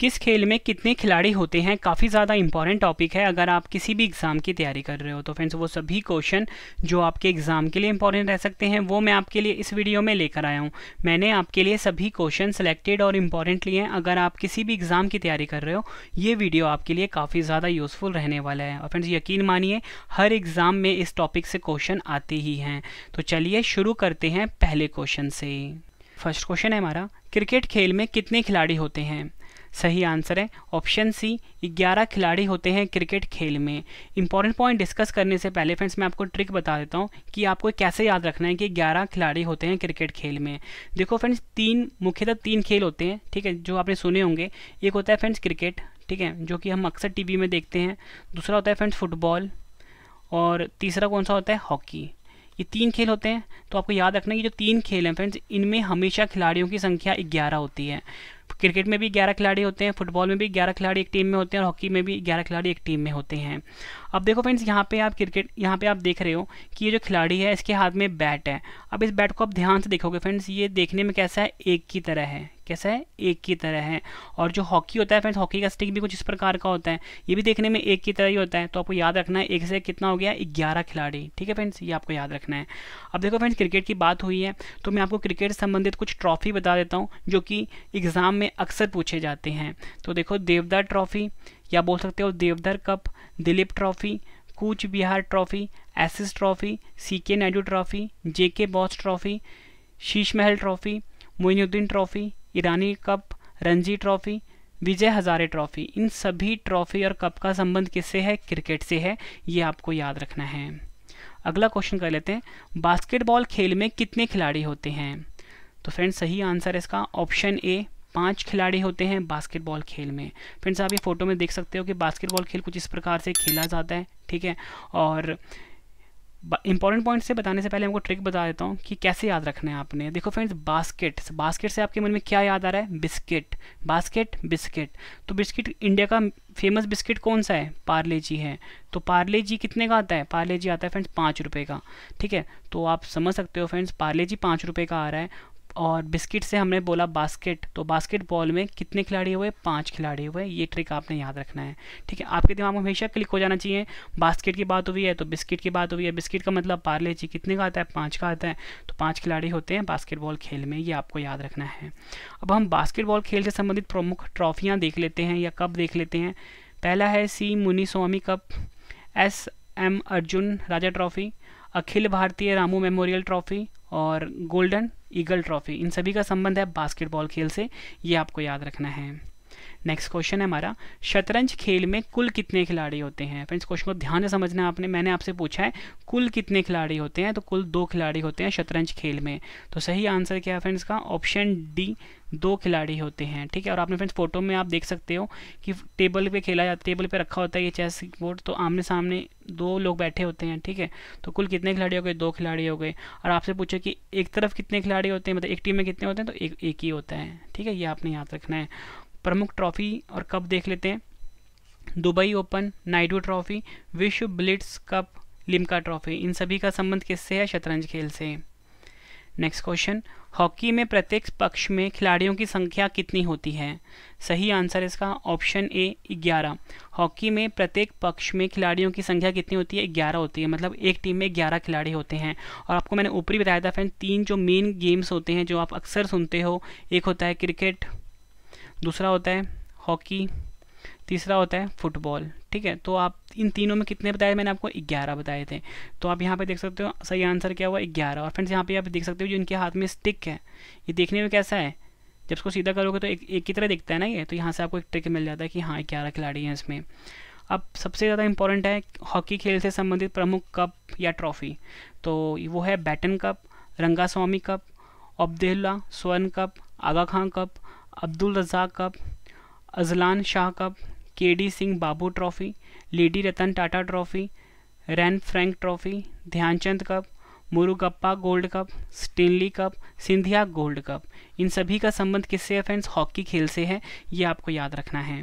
किस खेल में कितने खिलाड़ी होते हैं काफ़ी ज़्यादा इंपॉर्टेंट टॉपिक है अगर आप किसी भी एग्ज़ाम की तैयारी कर रहे हो तो फ्रेंड्स वो सभी क्वेश्चन जो आपके एग्ज़ाम के लिए इंपॉर्टेंट रह सकते हैं वो मैं आपके लिए इस वीडियो में लेकर आया हूँ मैंने आपके लिए सभी क्वेश्चन सेलेक्टेड और इंपॉर्टेंट लिए हैं अगर आप किसी भी एग्ज़ाम की तैयारी कर रहे हो ये वीडियो आपके लिए काफ़ी ज़्यादा यूज़फुल रहने वाला है और फ्रेंड्स यकीन मानिए हर एग्ज़ाम में इस टॉपिक से क्वेश्चन आते ही हैं तो चलिए शुरू करते हैं पहले क्वेश्चन से फर्स्ट क्वेश्चन है हमारा क्रिकेट खेल में कितने खिलाड़ी होते हैं सही आंसर है ऑप्शन सी ग्यारह खिलाड़ी होते हैं क्रिकेट खेल में इंपॉर्टेंट पॉइंट डिस्कस करने से पहले फ्रेंड्स मैं आपको ट्रिक बता देता हूँ कि आपको कैसे याद रखना है कि ग्यारह खिलाड़ी होते हैं क्रिकेट खेल में देखो फ्रेंड्स तीन मुख्यतः तीन खेल होते हैं ठीक है जो आपने सुने होंगे एक होता है फ्रेंड्स क्रिकेट ठीक है जो कि हम अक्सर टी में देखते हैं दूसरा होता है फ्रेंड्स फुटबॉल और तीसरा कौन सा होता है हॉकी ये तीन खेल होते हैं तो आपको याद रखना कि जो तीन खेल हैं फ्रेंड्स इनमें हमेशा खिलाड़ियों की संख्या ग्यारह होती है क्रिकेट में भी ग्यारह खिलाड़ी होते हैं फुटबॉल में भी ग्यारह खिलाड़ी एक टीम में होते हैं और हॉकी में भी ग्यारह खिलाड़ी एक टीम में होते हैं अब देखो फ्रेंड्स यहाँ पे आप क्रिकेट यहाँ पे आप देख रहे हो कि ये जो खिलाड़ी है इसके हाथ में बैट है अब इस बैट को आप ध्यान से देखोगे फ्रेंड्स ये देखने में कैसा है एक की तरह है कैसा है एक की तरह है और जो हॉकी होता है फ्रेंड्स हॉकी का स्टिक भी कुछ इस प्रकार का होता है ये भी देखने में एक की तरह ही होता है तो आपको याद रखना है एक से कितना हो गया ग्यारह खिलाड़ी ठीक है फ्रेंड्स ये आपको याद रखना है अब देखो फ्रेंड्स क्रिकेट की बात हुई है तो मैं आपको क्रिकेट संबंधित कुछ ट्रॉफी बता देता हूँ जो कि एग्ज़ाम में अक्सर पूछे जाते हैं तो देखो देवदार ट्रॉफी या बोल सकते हो Deodhar cup Duleep trophy Cooch Behar trophy एसिस trophy C K Naidu trophy J K Bose trophy Sheesh Mahal trophy Moinuddin trophy Irani cup Ranji trophy Vijay Hazare trophy इन सभी ट्रॉफी और कप का संबंध किससे है क्रिकेट से है ये आपको याद रखना है अगला क्वेश्चन कर लेते हैं बास्केटबॉल खेल में कितने खिलाड़ी होते हैं तो फ्रेंड्स सही आंसर है इसका ऑप्शन ए पांच खिलाड़ी होते हैं बास्केटबॉल खेल में फ्रेंड्स आप ये फ़ोटो में देख सकते हो कि बास्केटबॉल खेल कुछ इस प्रकार से खेला जाता है ठीक है और इंपॉर्टेंट पॉइंट से बताने से पहले हमको ट्रिक बता देता हूँ कि कैसे याद रखना है आपने देखो फ्रेंड्स बास्केट बास्केट से आपके मन में क्या याद आ रहा है बिस्किट बास्केट बिस्किट तो बिस्किट इंडिया का फेमस बिस्किट कौन सा है पार्ले जी है तो पार्ले जी कितने का आता है पार्ले जी आता है फ्रेंड्स पाँच रुपये का ठीक है तो आप समझ सकते हो फ्रेंड्स पार्ले जी पाँच रुपये का आ रहा है और बिस्किट से हमने बोला बास्केट तो बास्केट बॉल में कितने खिलाड़ी हुए पांच खिलाड़ी हुए ये ट्रिक आपने याद रखना है ठीक है आपके दिमाग में हमेशा क्लिक हो जाना चाहिए बास्केट की बात हुई है तो बिस्किट की बात हुई है बिस्किट का मतलब पार्ले जी कितने का आता है पाँच का आता है तो पाँच खिलाड़ी होते हैं बास्केटबॉल खेल में ये आपको याद रखना है अब हम बास्केटबॉल खेल से संबंधित प्रमुख ट्रॉफियाँ देख लेते हैं या कप देख लेते हैं पहला है C Muniswamy cup S M Arjun Raja trophy Akhil Bharatiya Ramu memorial trophy और गोल्डन ईगल ट्रॉफी इन सभी का संबंध है बास्केटबॉल खेल से ये आपको याद रखना है नेक्स्ट क्वेश्चन है हमारा शतरंज खेल में कुल कितने खिलाड़ी होते हैं फ्रेंड्स क्वेश्चन को ध्यान से समझना आपने मैंने आपसे पूछा है कुल कितने खिलाड़ी होते हैं तो कुल दो खिलाड़ी होते हैं शतरंज खेल में तो सही आंसर क्या है फ्रेंड्स का ऑप्शन डी दो खिलाड़ी होते हैं ठीक है और आपने फ्रेंड्स फोटो में आप देख सकते हो कि टेबल पे खेला जाता टेबल पे रखा होता है ये चेस बोर्ड तो आमने सामने दो लोग बैठे होते हैं ठीक है तो कुल कितने खिलाड़ी हो गए दो खिलाड़ी हो गए और आपसे पूछो कि एक तरफ कितने खिलाड़ी होते हैं मतलब एक टीम में कितने होते हैं तो एक एक ही होता है ठीक है ये आपने याद रखना है प्रमुख ट्रॉफी और कप देख लेते हैं दुबई ओपन नाइडू ट्रॉफी विश्व ब्लिट्स कप लिम्का ट्रॉफी इन सभी का संबंध किससे है शतरंज खेल से नेक्स्ट क्वेश्चन हॉकी में प्रत्येक पक्ष में खिलाड़ियों की संख्या कितनी होती है सही आंसर इसका ऑप्शन ए ग्यारह हॉकी में प्रत्येक पक्ष में खिलाड़ियों की संख्या कितनी होती है ग्यारह होती है मतलब एक टीम में ग्यारह खिलाड़ी होते हैं और आपको मैंने ऊपरी बताया था फ्रेंड तीन जो मेन गेम्स होते हैं जो आप अक्सर सुनते हो एक होता है क्रिकेट दूसरा होता है हॉकी तीसरा होता है फुटबॉल ठीक है तो आप इन तीनों में कितने बताए मैंने आपको ग्यारह बताए थे तो आप यहाँ पे देख सकते हो सही आंसर क्या हुआ ग्यारह और फ्रेंड्स यहाँ पे आप देख सकते हो जो इनके हाथ में स्टिक है ये देखने में कैसा है जब इसको सीधा करोगे तो एक एक की तरह दिखता है ना ये तो यहाँ से आपको एक ट्रिक मिल जाता है कि हाँ ग्यारह खिलाड़ी हैं इसमें अब सबसे ज़्यादा इंपॉर्टेंट है हॉकी खेल से संबंधित प्रमुख कप या ट्रॉफ़ी तो वो है Beighton cup Rangaswamy cup Abdullah स्वर्ण cup Aga Khan cup Abdul Razak cup Azlan Shah cup K D Singh Babu trophy lady Ratan Tata trophy Rene Frank trophy Dhyanchand cup Murugappa gold cup Stanley cup Scindia gold cup इन सभी का संबंध किससे है फ्रेंड्स हॉकी खेल से है ये आपको याद रखना है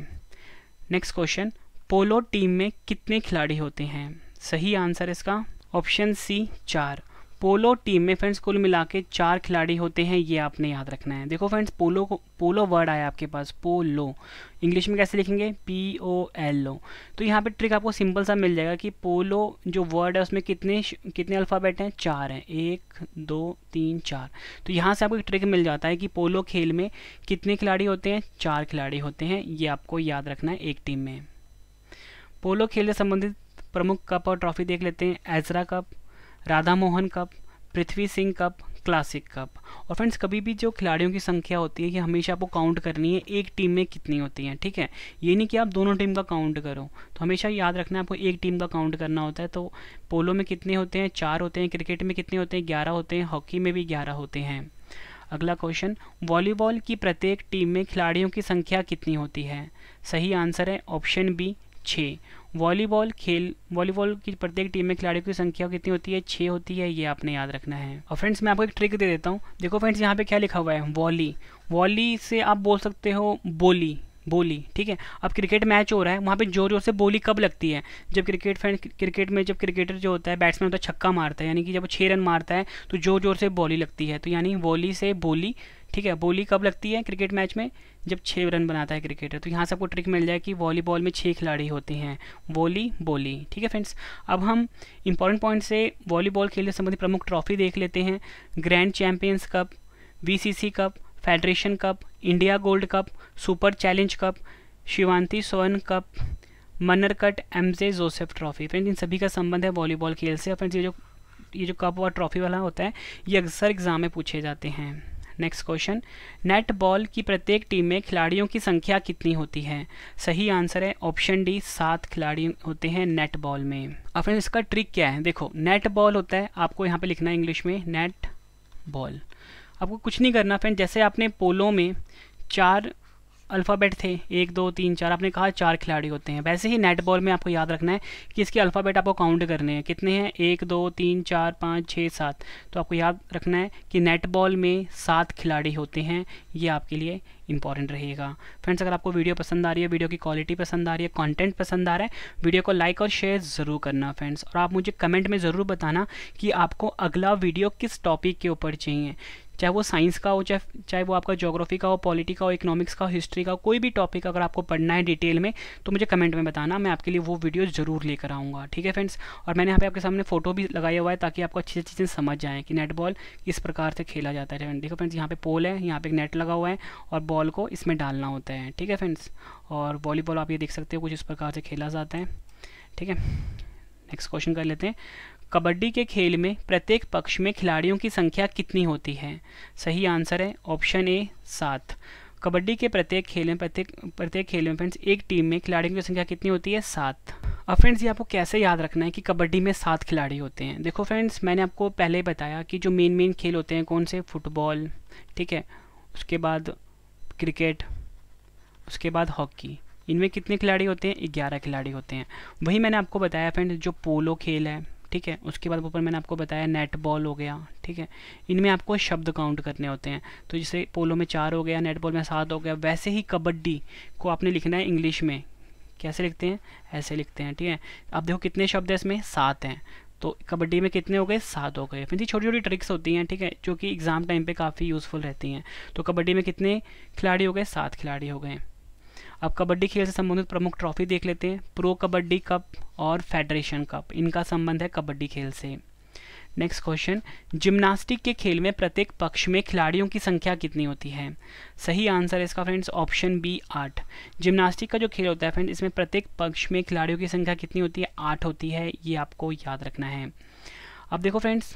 नेक्स्ट क्वेश्चन पोलो टीम में कितने खिलाड़ी होते हैं सही आंसर इसका ऑप्शन सी चार पोलो टीम में फ्रेंड्स कुल मिला के चार खिलाड़ी होते हैं ये आपने याद रखना है देखो फ्रेंड्स पोलो को पोलो वर्ड आया आपके पास पोलो इंग्लिश में कैसे लिखेंगे पी ओ एल ओ तो यहाँ पे ट्रिक आपको सिंपल सा मिल जाएगा कि पोलो जो वर्ड है उसमें कितने कितने अल्फ़ाबेट हैं चार हैं एक दो तीन चार तो यहाँ से आपको ट्रिक मिल जाता है कि पोलो खेल में कितने खिलाड़ी होते हैं चार खिलाड़ी होते हैं ये आपको याद रखना है एक टीम में पोलो खेल से संबंधित प्रमुख कप और ट्रॉफी देख लेते हैं Ezra cup Radha Mohan cup Prithvi Singh cup classic cup और फ्रेंड्स कभी भी जो खिलाड़ियों की संख्या होती है ये हमेशा आपको काउंट करनी है एक टीम में कितनी होती है ठीक है ये नहीं कि आप दोनों टीम का काउंट करो तो हमेशा याद रखना है आपको एक टीम का काउंट करना होता है तो पोलो में कितने होते हैं चार होते हैं क्रिकेट में कितने होते हैं ग्यारह होते हैं हॉकी में भी ग्यारह होते हैं अगला क्वेश्चन वॉलीबॉल की प्रत्येक टीम में खिलाड़ियों की संख्या कितनी होती है सही आंसर है ऑप्शन बी छः वॉलीबॉल खेल वॉलीबॉल की प्रत्येक टीम में खिलाड़ियों की संख्या कितनी होती है छः होती है ये आपने याद रखना है और फ्रेंड्स मैं आपको एक ट्रिक दे देता हूँ देखो फ्रेंड्स यहाँ पे क्या लिखा हुआ है वॉली वॉली से आप बोल सकते हो बोली बोली ठीक है अब क्रिकेट मैच हो रहा है वहाँ पे जोर जोर से बोली कब लगती है जब क्रिकेट फ्रेंड क्रिकेट में जब क्रिकेटर जो होता है बैट्समैन होता है छक्का मारता है यानी कि जब वो छः रन मारता है तो जोर जोर से बॉली लगती है तो यानी वॉली से बोली ठीक है बोली कब लगती है क्रिकेट मैच में जब छः रन बनाता है क्रिकेटर तो यहाँ से आपको ट्रिक मिल जाए कि वॉलीबॉल में छः खिलाड़ी होते हैं वॉली बोली ठीक है फ्रेंड्स अब हम इंपॉर्टेंट पॉइंट से वॉलीबॉल खेल से संबंधित प्रमुख ट्रॉफी देख लेते हैं grand champions cup V cup federation cup India gold cup super challenge cup Shivanti स्वर्ण cup Manarkat J Joseph trophy friends इन सभी का संबंध है वॉलीबॉल खेल से और फ्रेंड्स ये जो ये जो कप और ट्रॉफी वाला होता है ये अक्सर एग्ज़ाम में पूछे जाते हैं नेक्स्ट क्वेश्चन नेट बॉल की प्रत्येक टीम में खिलाड़ियों की संख्या कितनी होती है सही आंसर है ऑप्शन डी सात खिलाड़ी होते हैं नेट बॉल में अब फ्रेंड इसका ट्रिक क्या है देखो नेट बॉल होता है आपको यहाँ पे लिखना है इंग्लिश में नेट बॉल आपको कुछ नहीं करना फ्रेंड जैसे आपने पोलो में चार अल्फ़ाबेट थे एक दो तीन चार आपने कहा चार खिलाड़ी होते हैं वैसे ही नेट बॉल में आपको याद रखना है कि इसके अल्फ़ाबेट आपको काउंट करने हैं कितने हैं एक दो तीन चार पाँच छः सात तो आपको याद रखना है कि नेट बॉल में सात खिलाड़ी होते हैं ये आपके लिए इंपॉर्टेंट रहेगा फ्रेंड्स अगर आपको वीडियो पसंद आ रही है वीडियो की क्वालिटी पसंद आ रही है कॉन्टेंट पसंद आ रहा है वीडियो को लाइक और शेयर ज़रूर करना फ्रेंड्स और आप मुझे कमेंट में ज़रूर बताना कि आपको अगला वीडियो किस टॉपिक के ऊपर चाहिए चाहे वो साइंस का हो चाहे चाहे वो आपका जोग्राफी का हो पॉलिटी का हो इकोनॉमिक्स का हो हिस्ट्री का हो कोई भी टॉपिक अगर आपको पढ़ना है डिटेल में तो मुझे कमेंट में बताना मैं आपके लिए वो वीडियो ज़रूर लेकर आऊँगा ठीक है फ्रेंड्स और मैंने यहाँ पे आपके सामने फोटो भी लगाया हुआ है ताकि आपको अच्छी अच्छी चीज़ें समझ जाएँ कि नेट बॉल किस प्रकार से खेला जाता है देखो फ्रेंड्स यहाँ पे पोल है यहाँ पे एक नेट लगा हुआ है और बॉल को इसमें डालना होता है ठीक है फ्रेंड्स और वॉलीबॉल आप ये देख सकते हो कुछ इस प्रकार से खेला जाता है ठीक है नेक्स्ट क्वेश्चन कर लेते हैं कबड्डी के खेल में प्रत्येक पक्ष में खिलाड़ियों की संख्या कितनी होती है सही आंसर है ऑप्शन ए सात कबड्डी के प्रत्येक खेल में प्रत्येक प्रत्येक खेल में फ्रेंड्स एक टीम में खिलाड़ियों की संख्या कितनी होती है सात अब फ्रेंड्स ये आपको कैसे याद रखना है कि कबड्डी में सात खिलाड़ी होते हैं देखो फ्रेंड्स मैंने आपको पहले ही बताया कि जो मेन मेन खेल होते हैं कौन से फुटबॉल ठीक है उसके बाद क्रिकेट उसके बाद हॉकी इनमें कितने खिलाड़ी होते हैं ग्यारह खिलाड़ी होते हैं वही मैंने आपको बताया फ्रेंड्स जो पोलो खेल है ठीक है उसके बाद ऊपर मैंने आपको बताया नेट बॉल हो गया ठीक है इनमें आपको शब्द काउंट करने होते हैं तो जैसे पोलो में चार हो गया नेट बॉल में सात हो गया वैसे ही कबड्डी को आपने लिखना है इंग्लिश में कैसे लिखते हैं ऐसे लिखते हैं ठीक है आप देखो कितने शब्द हैं इसमें सात हैं तो कबड्डी में कितने हो गए सात हो गए फिर छोटी छोटी ट्रिक्स होती हैं ठीक है जो कि एग्ज़ाम टाइम पे काफ़ी यूज़फुल रहती हैं तो कबड्डी में कितने खिलाड़ी हो गए सात खिलाड़ी हो गए अब कबड्डी खेल से संबंधित प्रमुख ट्रॉफी देख लेते हैं प्रो कबड्डी कप और फेडरेशन कप इनका संबंध है कबड्डी खेल से नेक्स्ट क्वेश्चन जिम्नास्टिक के खेल में प्रत्येक पक्ष में खिलाड़ियों की संख्या कितनी होती है सही आंसर है इसका फ्रेंड्स ऑप्शन बी आठ जिम्नास्टिक का जो खेल होता है फ्रेंड्स इसमें प्रत्येक पक्ष में खिलाड़ियों की संख्या कितनी होती है आठ होती है ये आपको याद रखना है अब देखो फ्रेंड्स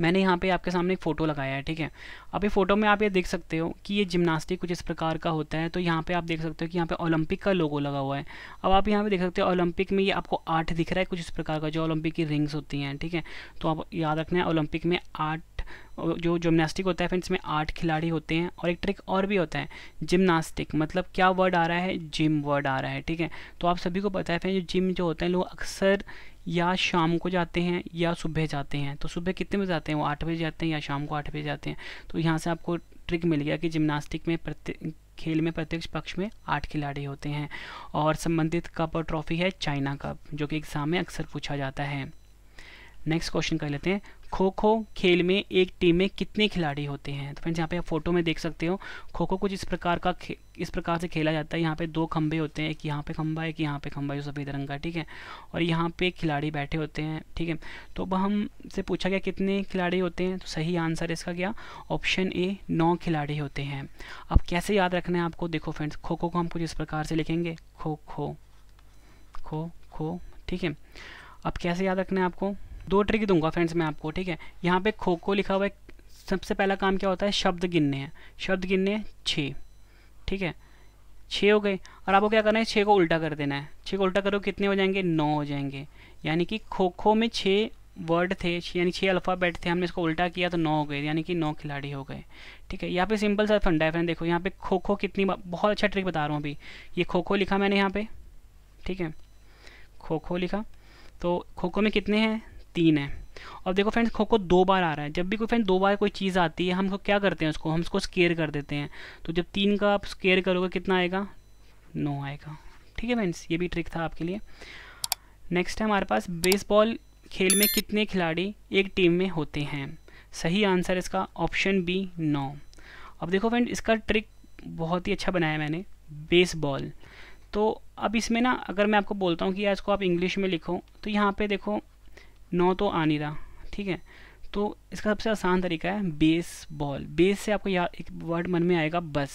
मैंने यहाँ पे आपके सामने एक फ़ोटो लगाया है ठीक है अब ये फ़ोटो में आप ये देख सकते हो कि ये जिमनास्टिक कुछ इस प्रकार का होता है तो यहाँ पे आप देख सकते हो कि यहाँ पे ओलंपिक का लोगो लगा हुआ है अब आप यहाँ पे देख सकते हो ओलंपिक में ये आपको आठ दिख रहा है कुछ इस प्रकार का जो ओलंपिक की रिंग्स होती हैं ठीक है थीके? तो आप याद रखना है ओलंपिक में आठ जो जिमनास्टिक होता है फ्रेंड्स में आठ खिलाड़ी होते हैं और एक ट्रिक और भी होता है जिमनास्टिक मतलब क्या वर्ड आ रहा है जिम वर्ड आ रहा है ठीक है तो आप सभी को पता है फ्रेंड जिम जो होता है लोग अक्सर या शाम को जाते हैं या सुबह जाते हैं तो सुबह कितने बजे जाते हैं वो आठ बजे जाते हैं या शाम को आठ बजे जाते हैं तो यहाँ से आपको ट्रिक मिल गया कि जिम्नास्टिक में प्रत्येक खेल में प्रत्यक्ष पक्ष में आठ खिलाड़ी होते हैं और संबंधित कप और ट्रॉफी है चाइना कप जो कि एग्ज़ाम में अक्सर पूछा जाता है नेक्स्ट क्वेश्चन कर लेते हैं खो खो खेल में एक टीम में कितने खिलाड़ी होते हैं तो फ्रेंड्स यहाँ पे आप फोटो में देख सकते हो खो खो कुछ इस प्रकार का इस प्रकार से खेला जाता है यहाँ पे दो खंबे होते हैं एक यहाँ पे खंबा एक यहाँ पे खंबा जो सफ़ेद रंग का ठीक है और यहाँ पे खिलाड़ी बैठे होते हैं ठीक है तो अब हम से पूछा गया कितने खिलाड़ी होते हैं तो सही आंसर इसका क्या ऑप्शन ए नौ खिलाड़ी होते हैं अब कैसे याद रखना है आपको देखो फ्रेंड्स खो खो को हम कुछ इस प्रकार से लिखेंगे खो खो खो खो ठीक है अब कैसे याद रखना है आपको दो ट्रिक दूंगा फ्रेंड्स मैं आपको ठीक है यहाँ पे खो खो लिखा हुआ है सबसे पहला काम क्या होता है शब्द गिनने हैं शब्द गिनने छः ठीक है छः हो गए और आपको क्या करना है छः को उल्टा कर देना है छः को उल्टा करो कितने हो जाएंगे नौ हो जाएंगे यानी कि खो खो में छः वर्ड थे यानी छः अल्फ़ाबेट थे हमने इसको उल्टा किया तो नौ हो गए यानी कि नौ खिलाड़ी हो गए ठीक है यहाँ पे सिंपल सा फंडा है फ्रेंड देखो यहाँ पे खो खो कितनी बहुत अच्छा ट्रिक बता रहा हूँ अभी ये खो खो लिखा मैंने यहाँ पे ठीक है खो खो लिखा तो खो खो में कितने हैं तीन है और देखो फ्रेंड्स खो खो दो बार आ रहा है जब भी कोई फ्रेंड दो बार कोई चीज़ आती है हम उसको क्या करते हैं उसको हम उसको स्केयर कर देते हैं तो जब तीन का आप स्केयर करोगे कितना आएगा नो आएगा ठीक है फ्रेंड्स ये भी ट्रिक था आपके लिए नेक्स्ट है हमारे पास बेसबॉल खेल में कितने खिलाड़ी एक टीम में होते हैं सही आंसर इसका ऑप्शन बी नौ अब देखो फ्रेंड इसका ट्रिक बहुत ही अच्छा बनाया मैंने बेसबॉल तो अब इसमें ना अगर मैं आपको बोलता हूँ कि यार इसको आप इंग्लिश में लिखो तो यहाँ पे देखो नौ तो आ नहीं रहा ठीक है तो इसका सबसे आसान तरीका है बेस बॉल बेस से आपको याद एक वर्ड मन में आएगा बस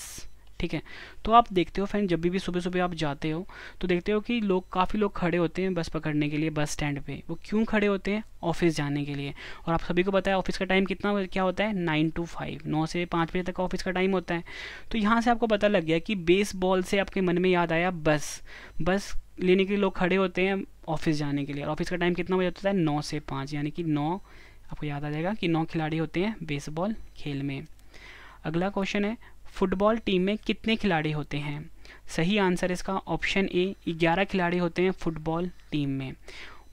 ठीक है तो आप देखते हो फ्रेंड जब भी सुबह सुबह आप जाते हो तो देखते हो कि लोग काफ़ी लोग खड़े होते हैं बस पकड़ने के लिए बस स्टैंड पे वो क्यों खड़े होते हैं ऑफिस जाने के लिए और आप सभी को पता है ऑफिस का टाइम कितना क्या होता है नाइन टू फाइव नौ से पाँच बजे तक ऑफिस का टाइम होता है तो यहाँ से आपको पता लग गया कि बॉल से आपके मन में याद आया बस बस लेने के लिए लोग खड़े होते हैं ऑफिस जाने के लिए ऑफिस का टाइम कितना बजे होता है नौ से पाँच यानी कि नौ आपको याद आ जाएगा कि नौ खिलाड़ी होते हैं बेसबॉल खेल में अगला क्वेश्चन है फुटबॉल टीम में कितने खिलाड़ी होते हैं सही आंसर इसका ऑप्शन ए ग्यारह खिलाड़ी होते हैं फुटबॉल टीम में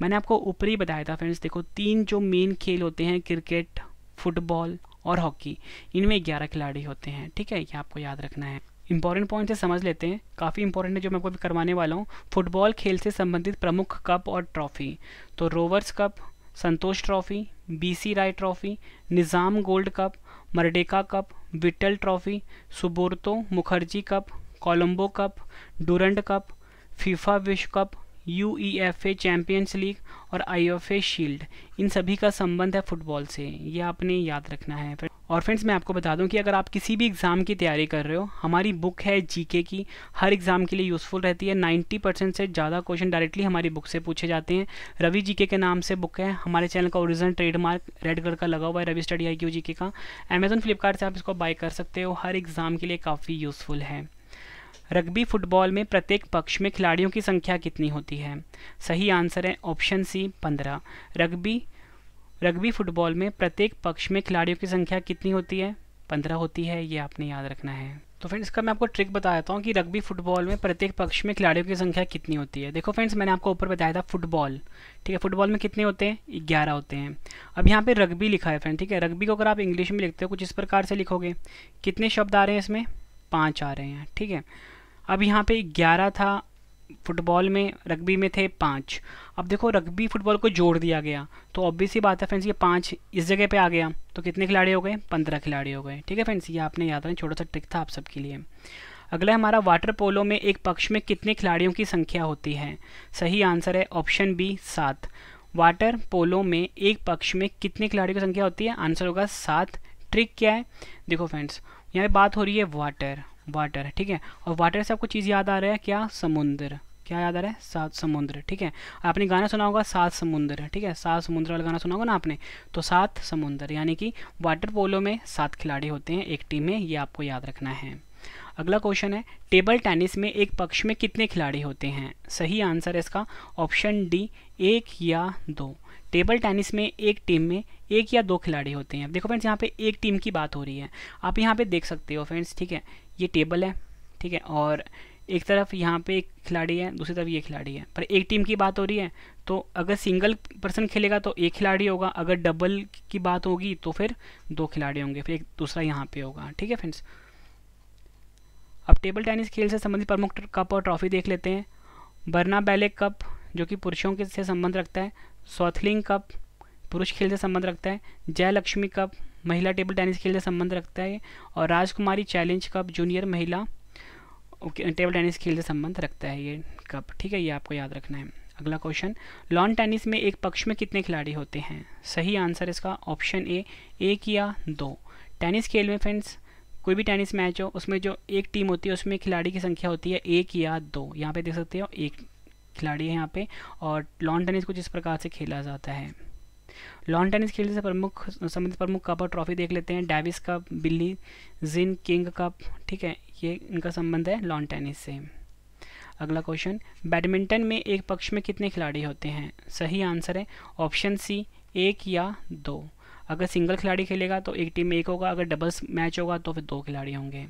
मैंने आपको ऊपर ही बताया था फ्रेंड्स देखो तीन जो मेन खेल होते हैं क्रिकेट फुटबॉल और हॉकी इनमें ग्यारह खिलाड़ी होते हैं ठीक है ये आपको याद रखना है इंपॉर्टेंट पॉइंट से समझ लेते हैं काफ़ी इंपॉर्टेंट है जो मैं आपको करवाने वाला हूँ फुटबॉल खेल से संबंधित प्रमुख कप और ट्रॉफी तो Rovers cup Santosh trophy BC Roy trophy Nizam gold cup Merdeka cup Vittal trophy Subroto Mukherjee cup Colombo cup Durand cup FIFA विश्व cup U E F A champions league और आई एफ ए शील्ड इन सभी का संबंध है फुटबॉल से ये आपने याद रखना है और फ्रेंड्स मैं आपको बता दूं कि अगर आप किसी भी एग्ज़ाम की तैयारी कर रहे हो हमारी बुक है जीके की हर एग्ज़ाम के लिए यूज़फुल रहती है 90 परसेंट से ज़्यादा क्वेश्चन डायरेक्टली हमारी बुक से पूछे जाते हैं रवि जीके के नाम से बुक है हमारे चैनल का ओरिजिनल ट्रेडमार्क रेड कलर का लगा हुआ है Ravi study I Q GK का अमेजन फ्लिपकार्ट से आप इसको बाई कर सकते हो हर एग्ज़ाम के लिए काफ़ी यूज़फुल है रग्बी फुटबॉल में प्रत्येक पक्ष में खिलाड़ियों की संख्या कितनी होती है सही आंसर है ऑप्शन सी पंद्रह रग्बी रग्बी फुटबॉल में प्रत्येक पक्ष में खिलाड़ियों की संख्या कितनी होती है पंद्रह होती है ये आपने याद रखना है तो फ्रेंड्स इसका मैं आपको ट्रिक बता देता हूँ कि रग्बी फुटबॉल में प्रत्येक पक्ष में खिलाड़ियों की संख्या कितनी होती है देखो फ्रेंड्स मैंने आपको ऊपर बताया था फुटबॉल ठीक है फुटबॉल में कितने होते हैं ग्यारह होते हैं अब यहाँ पे रग्बी लिखा है फ्रेंड ठीक है रग्बी को अगर आप इंग्लिश में लिखते हो कुछ इस प्रकार से लिखोगे कितने शब्द आ रहे हैं इसमें पाँच आ रहे हैं ठीक है अब यहाँ पे ग्यारह था फुटबॉल में रग्बी में थे पाँच अब देखो रग्बी फुटबॉल को जोड़ दिया गया तो ऑब्वियस ही बात है फ्रेंड्स ये पाँच इस जगह पे आ गया तो कितने खिलाड़ी हो गए पंद्रह खिलाड़ी हो गए ठीक है फ्रेंड्स ये आपने याद रखें छोटा सा ट्रिक था आप सबके लिए अगला हमारा वाटर पोलो में एक पक्ष में कितने खिलाड़ियों की संख्या होती है सही आंसर है ऑप्शन बी सात वाटर पोलो में एक पक्ष में कितने खिलाड़ियों की संख्या होती है आंसर होगा सात ट्रिक क्या है देखो फ्रेंड्स यहाँ पे बात हो रही है वाटर वाटर ठीक है और वाटर से आपको चीज़ याद आ रहा है क्या समुंदर क्या याद आ रहा है सात समुद्र ठीक है आपने गाना सुना होगा सात समुद्र ठीक है सात समुद्र वाला गाना सुना होगा ना आपने तो सात समुद्र यानी कि वाटर पोलो में सात खिलाड़ी होते हैं एक टीम में ये आपको याद रखना है अगला क्वेश्चन है टेबल टेनिस में एक पक्ष में कितने खिलाड़ी होते हैं सही आंसर है इसका ऑप्शन डी एक या दो टेबल टेनिस में एक टीम में एक या दो खिलाड़ी होते हैं देखो फ्रेंड्स यहाँ पे एक टीम की बात हो रही है आप यहाँ पे देख सकते हो फ्रेंड्स ठीक है ये टेबल है ठीक है और एक तरफ यहाँ पे एक खिलाड़ी है दूसरी तरफ ये खिलाड़ी है पर एक टीम की बात हो रही है तो अगर सिंगल पर्सन खेलेगा तो एक खिलाड़ी होगा अगर डबल की बात होगी तो फिर दो खिलाड़ी होंगे फिर एक दूसरा यहाँ पे होगा ठीक है फ्रेंड्स अब टेबल टेनिस खेल से संबंधित प्रमुख कप और ट्रॉफी देख लेते हैं बर्ना बैले कप जो कि पुरुषों के से संबंध रखता है स्वाथलिंग कप पुरुष खेल से संबंध रखता है जयलक्ष्मी कप महिला टेबल टेनिस खेल से संबंध रखता है और राजकुमारी चैलेंज कप जूनियर महिला टेबल टेनिस खेल से संबंध रखता है ये कप ठीक है ये आपको याद रखना है अगला क्वेश्चन लॉन टेनिस में एक पक्ष में कितने खिलाड़ी होते हैं सही आंसर इसका ऑप्शन ए एक या दो टेनिस खेल में फ्रेंड्स कोई भी टेनिस मैच हो उसमें जो एक टीम होती है उसमें खिलाड़ी की संख्या होती है एक या दो यहाँ पे देख सकते हो एक खिलाड़ी हैं यहाँ पे और लॉन टेनिस को जिस प्रकार से खेला जाता है लॉन टेनिस खेलने से प्रमुख संबंधित प्रमुख कप और ट्रॉफी देख लेते हैं डेविस कप बिल्ली जिन किंग कप ठीक है ये इनका संबंध है लॉन टेनिस से अगला क्वेश्चन बैडमिंटन में एक पक्ष में कितने खिलाड़ी होते हैं सही आंसर है ऑप्शन सी एक या दो अगर सिंगल खिलाड़ी खेलेगा तो एक टीम में एक होगा अगर डबल्स मैच होगा तो फिर दो खिलाड़ी होंगे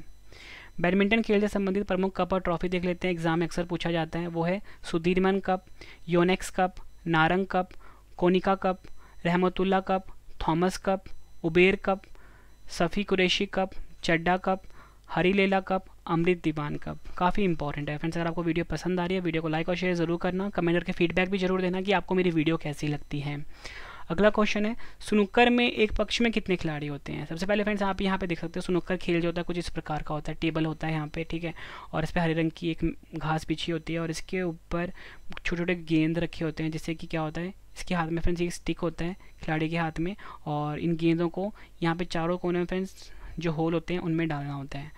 बैडमिंटन खेल से संबंधित प्रमुख कप और ट्रॉफी देख लेते हैं एग्जाम में अक्सर पूछा जाता है वो है Sudirman cup Yonex cup Narang cup Konica cup Rahmatullah cup Thomas cup Uber cup Safi Qureshi cup Chadha cup Hari Leela cup Amrit Diwan cup काफ़ी इंपॉर्टेंट है फ्रेंड्स अगर आपको वीडियो पसंद आ रही है वीडियो को लाइक और शेयर ज़रूर करना कमेंट करके फीडबैक भी जरूर देना कि आपको मेरी वीडियो कैसी लगती है अगला क्वेश्चन है सुनुक्कर में एक पक्ष में कितने खिलाड़ी होते हैं सबसे पहले फ्रेंड्स आप यहाँ पे देख सकते हो सुनुक्कर खेल जो होता है कुछ इस प्रकार का होता है टेबल होता है यहाँ पे ठीक है और इस पर हरे रंग की एक घास बिछी होती है और इसके ऊपर छोटे छोटे गेंद रखे होते हैं जिससे कि क्या होता है इसके हाथ में फ्रेंड्स एक स्टिक होता है खिलाड़ी के हाथ में और इन गेंदों को यहाँ पर चारों कोने में फ्रेंड्स जो होल होते हैं उनमें डालना होता है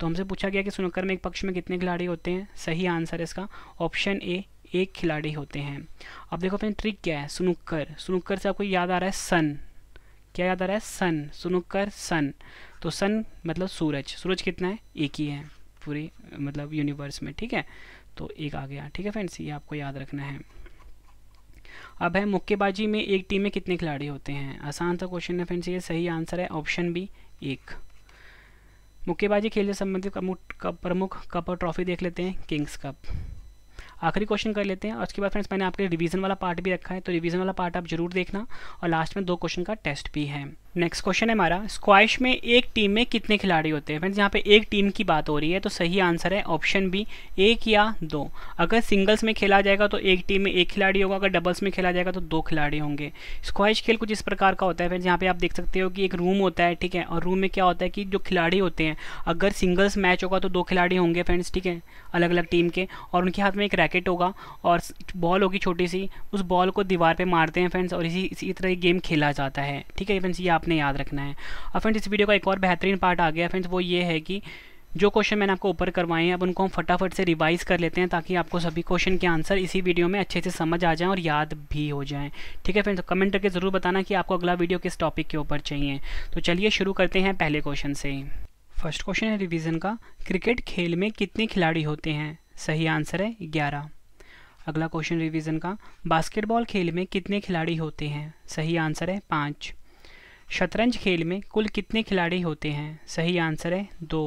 तो हमसे पूछा गया कि सुनकर में एक पक्ष में कितने खिलाड़ी होते हैं सही आंसर है इसका ऑप्शन ए एक खिलाड़ी होते हैं अब देखो फ्रेंड ट्रिक क्या है सुनुक्कर सुनुक्कर से आपको याद आ रहा है सन क्या याद आ रहा है सन सुनुक्कर सन तो सन मतलब सूरज सूरज कितना है एक ही है पूरी मतलब यूनिवर्स में ठीक है तो एक आ गया ठीक है फ्रेंड्स ये आपको याद रखना है अब है मुक्केबाजी में एक टीम में कितने खिलाड़ी होते हैं आसान सा क्वेश्चन है फ्रेंड्स ये सही आंसर है ऑप्शन बी एक मुक्केबाजी खेल से संबंधित प्रमुख कप और ट्रॉफी देख लेते हैं किंग्स कप आखिरी क्वेश्चन कर लेते हैं और उसके बाद फ्रेंड्स मैंने आपके रिवीजन वाला पार्ट भी रखा है तो रिवीजन वाला पार्ट आप जरूर देखना और लास्ट में दो क्वेश्चन का टेस्ट भी है नेक्स्ट क्वेश्चन है हमारा स्क्वाश में एक टीम में कितने खिलाड़ी होते हैं फ्रेंड्स यहाँ पे एक टीम की बात हो रही है तो सही आंसर है ऑप्शन बी एक या दो अगर सिंगल्स में खेला जाएगा तो एक टीम में एक खिलाड़ी होगा अगर डबल्स में खेला जाएगा तो दो खिलाड़ी होंगे स्क्वाश खेल कुछ इस प्रकार का होता है फ्रेंड्स यहाँ पे आप देख सकते हो कि एक रूम होता है ठीक है और रूम में क्या होता है कि जो खिलाड़ी होते हैं अगर सिंगल्स मैच होगा तो दो खिलाड़ी होंगे फ्रेंड्स ठीक है अलग अलग टीम के और उनके हाथ में एक रैकेट होगा और बॉल होगी छोटी सी उस बॉल को दीवार पर मारते हैं फ्रेंड्स और इसी इसी तरह गेम खेला जाता है ठीक है फ्रेंड्स ये आप आपने याद रखना है और फ्रेंड्स इस वीडियो का एक और बेहतरीन पार्ट आ गया फ्रेंड्स वो ये है कि जो क्वेश्चन मैंने आपको ऊपर करवाए हैं अब उनको हम फटाफट से रिवाइज कर लेते हैं ताकि आपको सभी क्वेश्चन के आंसर इसी वीडियो में अच्छे से समझ आ जाएं और याद भी हो जाएं ठीक है फ्रेंड्स तो कमेंट करके ज़रूर बताना कि आपको अगला वीडियो किस टॉपिक के ऊपर चाहिए तो चलिए शुरू करते हैं पहले क्वेश्चन से फर्स्ट क्वेश्चन है रिविज़न का क्रिकेट खेल में कितने खिलाड़ी होते हैं सही आंसर है ग्यारह अगला क्वेश्चन रिविजन का बास्केटबॉल खेल में कितने खिलाड़ी होते हैं सही आंसर है पाँच शतरंज खेल में कुल कितने खिलाड़ी होते हैं सही आंसर है दो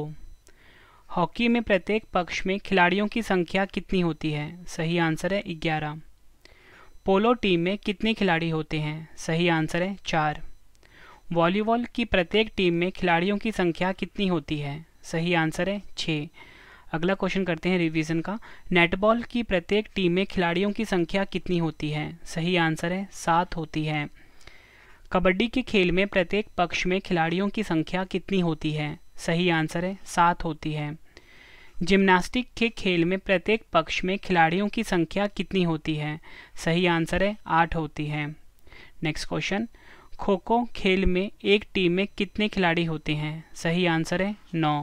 हॉकी में प्रत्येक पक्ष में खिलाड़ियों की संख्या कितनी होती है सही आंसर है ग्यारह पोलो टीम में कितने खिलाड़ी होते हैं सही आंसर है चार वॉलीबॉल की प्रत्येक टीम में खिलाड़ियों की संख्या कितनी होती है सही आंसर है छः अगला क्वेश्चन करते हैं रिवीजन का नेटबॉल की प्रत्येक टीम में खिलाड़ियों की संख्या कितनी होती है सही आंसर है सात होती है कबड्डी के खेल में प्रत्येक पक्ष में खिलाड़ियों की संख्या कितनी होती है सही आंसर है सात होती है जिम्नास्टिक के खेल में प्रत्येक पक्ष में खिलाड़ियों की संख्या कितनी होती है सही आंसर है आठ होती है नेक्स्ट क्वेश्चन खो खो खेल में एक टीम में कितने खिलाड़ी होते हैं सही आंसर है नौ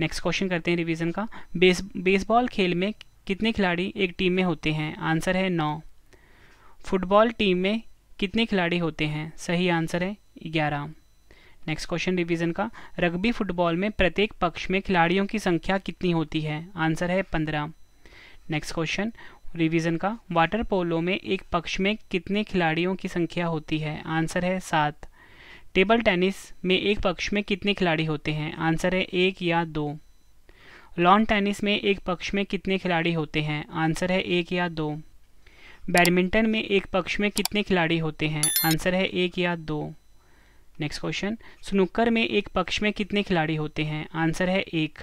नेक्स्ट क्वेश्चन करते हैं रिवीजन का बेस बेसबॉल खेल में कितने खिलाड़ी एक टीम में होते हैं आंसर है नौ फुटबॉल टीम में कितने खिलाड़ी होते हैं सही आंसर है ग्यारह नेक्स्ट क्वेश्चन रिवीजन का रग्बी फुटबॉल में प्रत्येक पक्ष में खिलाड़ियों की संख्या कितनी होती है आंसर है पंद्रह नेक्स्ट क्वेश्चन रिवीजन का वाटर पोलो में एक पक्ष में कितने खिलाड़ियों की संख्या होती है आंसर है सात टेबल टेनिस में एक पक्ष में कितने खिलाड़ी होते हैं आंसर है एक या दो लॉन टेनिस में एक पक्ष में कितने खिलाड़ी होते हैं आंसर है एक या दो बैडमिंटन में एक पक्ष में कितने खिलाड़ी होते हैं आंसर है एक या दो नेक्स्ट क्वेश्चन स्नूकर में एक पक्ष में कितने खिलाड़ी होते हैं आंसर है एक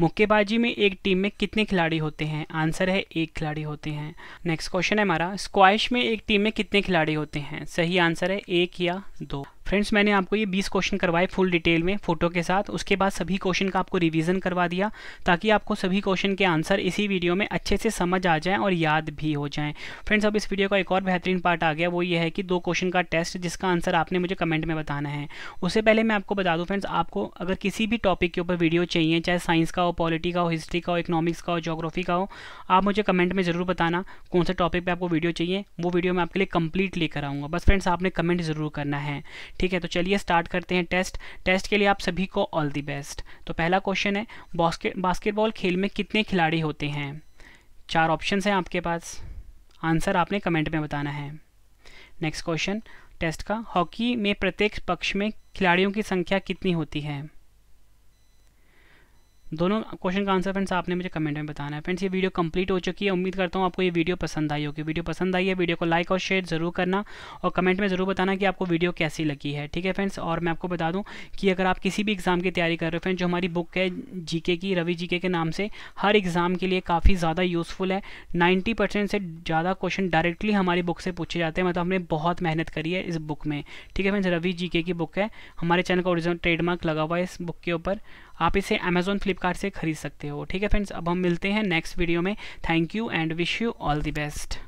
मुक्केबाजी में एक टीम में कितने खिलाड़ी होते हैं आंसर है एक खिलाड़ी होते हैं नेक्स्ट क्वेश्चन है हमारा स्क्वाइश में एक टीम में कितने खिलाड़ी होते हैं सही आंसर है एक या दो फ्रेंड्स मैंने आपको ये 20 क्वेश्चन करवाए फुल डिटेल में फोटो के साथ उसके बाद सभी क्वेश्चन का आपको रिवीजन करवा दिया ताकि आपको सभी क्वेश्चन के आंसर इसी वीडियो में अच्छे से समझ आ जाएं और याद भी हो जाएं फ्रेंड्स अब इस वीडियो का एक और बेहतरीन पार्ट आ गया वो ये है कि दो क्वेश्चन का टेस्ट जिसका आंसर आपने मुझे कमेंट में बताना है उससे पहले मैं आपको बता दूँ फ्रेंड्स आपको अगर किसी भी टॉपिक के ऊपर वीडियो चाहिए चाहे साइंस का हो पॉलिटी का हो हिस्ट्री का हो इकोनॉमिक्स का हो जोग्राफी का हो आप मुझे कमेंट में ज़रूर बताना कौन से टॉपिक पर आपको वीडियो चाहिए वो वीडियो मैं आपके लिए कंप्लीट लेकर आऊँगा बस फ्रेंड्स आपने कमेंट ज़रूर करना है ठीक है तो चलिए स्टार्ट करते हैं टेस्ट टेस्ट के लिए आप सभी को ऑल दी बेस्ट तो पहला क्वेश्चन है बास्केटबॉल खेल में कितने खिलाड़ी होते हैं चार ऑप्शन हैं आपके पास आंसर आपने कमेंट में बताना है नेक्स्ट क्वेश्चन टेस्ट का हॉकी में प्रत्येक पक्ष में खिलाड़ियों की संख्या कितनी होती है दोनों क्वेश्चन का आंसर फ्रेंड्स आपने मुझे कमेंट में बताना है फ्रेंड्स ये वीडियो कंप्लीट हो चुकी है उम्मीद करता हूँ आपको ये वीडियो पसंद आई होगी वीडियो पसंद आई है वीडियो को लाइक और शेयर ज़रूर करना और कमेंट में ज़रूर बताना कि आपको वीडियो कैसी लगी है ठीक है फ्रेंड्स और मैं आपको बता दूँ कि अगर आप किसी भी एग्ज़ाम की तैयारी कर रहे हो फ्रेंड्स जो हमारी बुक है जी की रवि जी के नाम से हर एग्ज़ाम के लिए काफ़ी ज़्यादा यूज़फुल है नाइन्टी से ज़्यादा क्वेश्चन डायरेक्टली हमारी बुक से पूछे जाते हैं मतलब हमने बहुत मेहनत करी है इस बुक में ठीक है फ्रेंड्स रवि जी की बुक है हमारे चैनल का ओरिजिनल ट्रेडमार्क लगा हुआ है इस बुक के ऊपर आप इसे अमेजोन फ्लिपकार्ट से खरीद सकते हो ठीक है फ्रेंड्स अब हम मिलते हैं नेक्स्ट वीडियो में thank you and wish you all the best